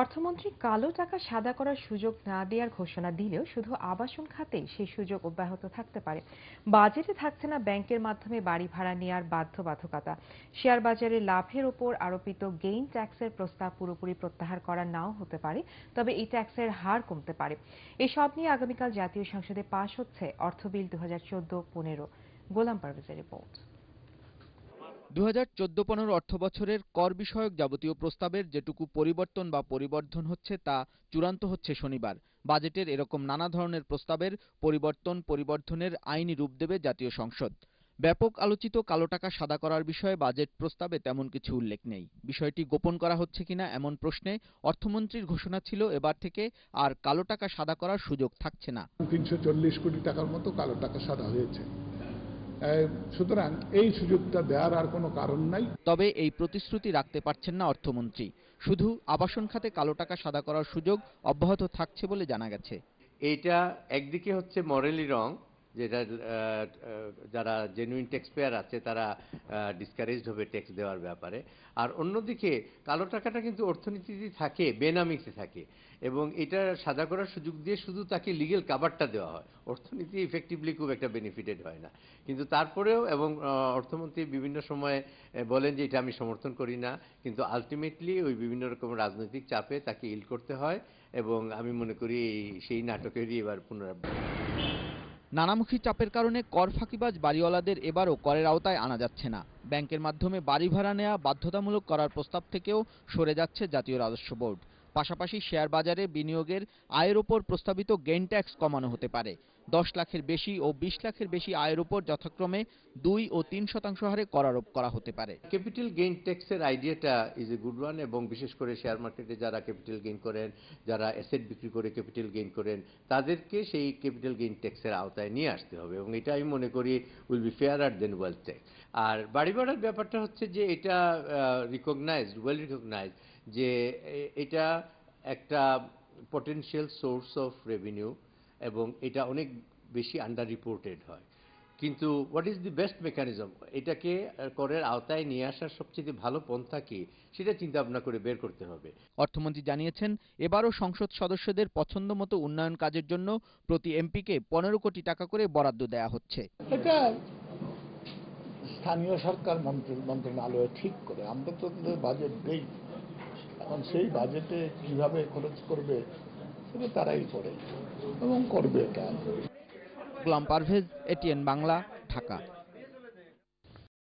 অর্থমন্ত্রী কালো টাকা সাদা করার সুযোগ না দেওয়ার ঘোষণা দিলেও শুধু আবাসন খাতে সেই সুযোগ অব্যাহত থাকতে পারে বাজেটে থাকছে না ব্যাংকের মাধ্যমে বাড়ি ভাড়া নেওয়ার বাধ্যবাধকতা শেয়ার বাজারে লাভের ওপর আরোপিত গেইন ট্যাক্সের প্রস্তাব পুরোপুরি প্রত্যাহার করা নাও হতে পারে তবে এই ট্যাক্সের হার কমতে পারে এসব নিয়ে আগামীকাল জাতীয় সংসদে পাশ হচ্ছে অর্থ বিল দু হাজার চোদ্দ পনেরো গোলাম পারভেজের রিপোর্ট দু হাজার চোদ্দ অর্থ বছরের কর বিষয়ক যাবতীয় প্রস্তাবের যেটুকু পরিবর্তন বা পরিবর্ধন হচ্ছে তা চূড়ান্ত হচ্ছে শনিবার বাজেটের এরকম নানা ধরনের প্রস্তাবের পরিবর্তন পরিবর্ধনের আইনি রূপ দেবে জাতীয় সংসদ ব্যাপক আলোচিত কালো টাকা সাদা করার বিষয়ে বাজেট প্রস্তাবে তেমন কিছু উল্লেখ নেই বিষয়টি গোপন করা হচ্ছে কিনা এমন প্রশ্নে অর্থমন্ত্রীর ঘোষণা ছিল এবার থেকে আর কালো টাকা সাদা করার সুযোগ থাকছে না তিনশো কোটি টাকার মতো কালো টাকা সাদা হয়েছে সুতরাং এই সুযোগটা দেওয়ার আর কোনো কারণ নাই তবে এই প্রতিশ্রুতি রাখতে পারছেন না অর্থমন্ত্রী শুধু আবাসন খাতে কালো টাকা সাদা করার সুযোগ অব্যাহত থাকছে বলে জানা গেছে এটা একদিকে হচ্ছে মরেলি রং যেটা যারা জেনুইন ট্যাক্স পেয়ার আছে তারা ডিসকারেজড হবে ট্যাক্স দেওয়ার ব্যাপারে আর অন্যদিকে কালো টাকাটা কিন্তু অর্থনীতিতে থাকে বেনামিতে থাকে এবং এটা সাদা করার সুযোগ দিয়ে শুধু তাকে লিগেল কাভারটা দেওয়া হয় অর্থনীতি ইফেক্টিভলি খুব একটা বেনিফিটেড হয় না কিন্তু তারপরেও এবং অর্থমন্ত্রী বিভিন্ন সময়ে বলেন যে এটা আমি সমর্থন করি না কিন্তু আলটিমেটলি ওই বিভিন্ন রকম রাজনৈতিক চাপে তাকে ইল করতে হয় এবং আমি মনে করি সেই নাটকেরই এবার পুনরাবৃত্তি নানামুখী চাপের কারণে কর ফাঁকিবাজ বাড়িওয়ালাদের এবারও করের আওতায় আনা যাচ্ছে না ব্যাংকের মাধ্যমে বাড়ি ভাড়া নেওয়া বাধ্যতামূলক করার প্রস্তাব থেকেও সরে যাচ্ছে জাতীয় রাজস্ব বোর্ড পাশাপাশি শেয়ার বাজারে বিনিয়োগের আয়ের ওপর প্রস্তাবিত গেইন ট্যাক্স কমানো হতে পারে দশ লাখের বেশি ও বিশ লাখের বেশি আয়ের উপর যথাক্রমে দুই ও তিন শতাংশ হারে কর আরোপ করা হতে পারে ক্যাপিটাল গেইন ট্যাক্সের আইডিয়াটা ইজ এ গুড ওয়ান এবং বিশেষ করে শেয়ার মার্কেটে যারা ক্যাপিটাল গেইন করেন যারা অ্যাসেট বিক্রি করে ক্যাপিটাল গেইন করেন তাদেরকে সেই ক্যাপিটাল গেইন ট্যাক্সের আওতায় নিয়ে আসতে হবে এবং এটা আমি মনে করি উইল বি ফেয়ার আর দেন ওয়েলথ ট্যাক্স আর বাড়ি ভাড়ার ব্যাপারটা হচ্ছে যে এটা রিকগনাইজড ওয়েল রিকগনাইজড যে এটা একটা পটেনশিয়াল সোর্স অফ রেভিনিউ এবং এটা অনেক বেশি আন্ডার রিপোর্টেড হয় কিন্তু what is the best mechanism এটাকে করের আওতায় নিয়ে আসার সবচেয়ে ভালো পন্থা কি সেটা চিন্তা ভাবনা করে বের করতে হবে অর্থমন্ত্রী জানিয়েছেন এবারও সংসদ সদস্যদের পছন্দ মতো উন্নয়ন কাজের জন্য প্রতি এমপিকে পনেরো কোটি টাকা করে বরাদ্দ দেয়া হচ্ছে এটা স্থানীয় সরকার মন্ত্রী মন্ত্রণালয়ে ঠিক করে আমরা তো বাজেট দেই এখন সেই বাজেটে কিভাবে খরচ করবে এটা তারাই করে এবং করবে এটা গোলাম পারভেজ এটিএন বাংলা ঢাকা